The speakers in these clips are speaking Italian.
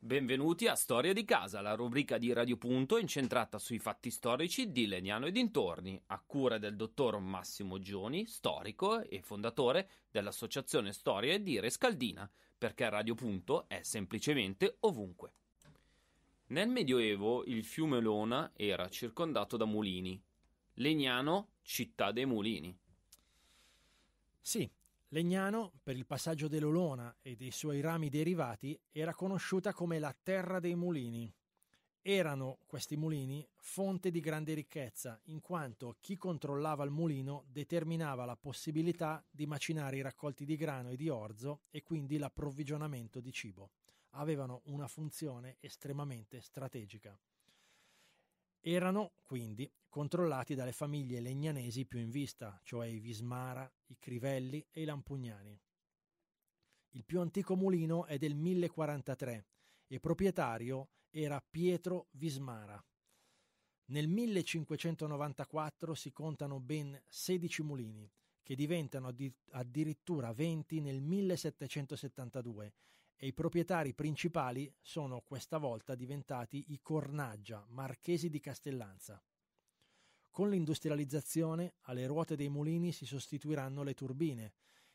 Benvenuti a Storia di casa, la rubrica di Radio Punto incentrata sui fatti storici di Legnano e dintorni, a cura del dottor Massimo Gioni, storico e fondatore dell'Associazione Storie di Rescaldina, perché Radio Punto è semplicemente ovunque. Nel Medioevo il fiume Lona era circondato da mulini. Legnano, città dei mulini. Sì, Legnano, per il passaggio dell'Olona e dei suoi rami derivati, era conosciuta come la terra dei mulini. Erano questi mulini fonte di grande ricchezza, in quanto chi controllava il mulino determinava la possibilità di macinare i raccolti di grano e di orzo e quindi l'approvvigionamento di cibo. Avevano una funzione estremamente strategica. Erano quindi controllati dalle famiglie legnanesi più in vista, cioè i Vismara, i Crivelli e i Lampugnani. Il più antico mulino è del 1043 e proprietario era Pietro Vismara. Nel 1594 si contano ben 16 mulini, che diventano addirittura 20 nel 1772 e i proprietari principali sono questa volta diventati i Cornaggia, marchesi di Castellanza. Con l'industrializzazione alle ruote dei mulini si sostituiranno le turbine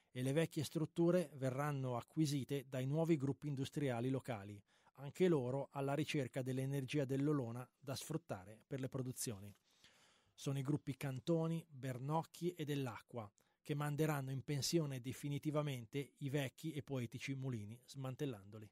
e le vecchie strutture verranno acquisite dai nuovi gruppi industriali locali, anche loro alla ricerca dell'energia dell'olona da sfruttare per le produzioni. Sono i gruppi Cantoni, Bernocchi e dell'Acqua, che manderanno in pensione definitivamente i vecchi e poetici mulini, smantellandoli.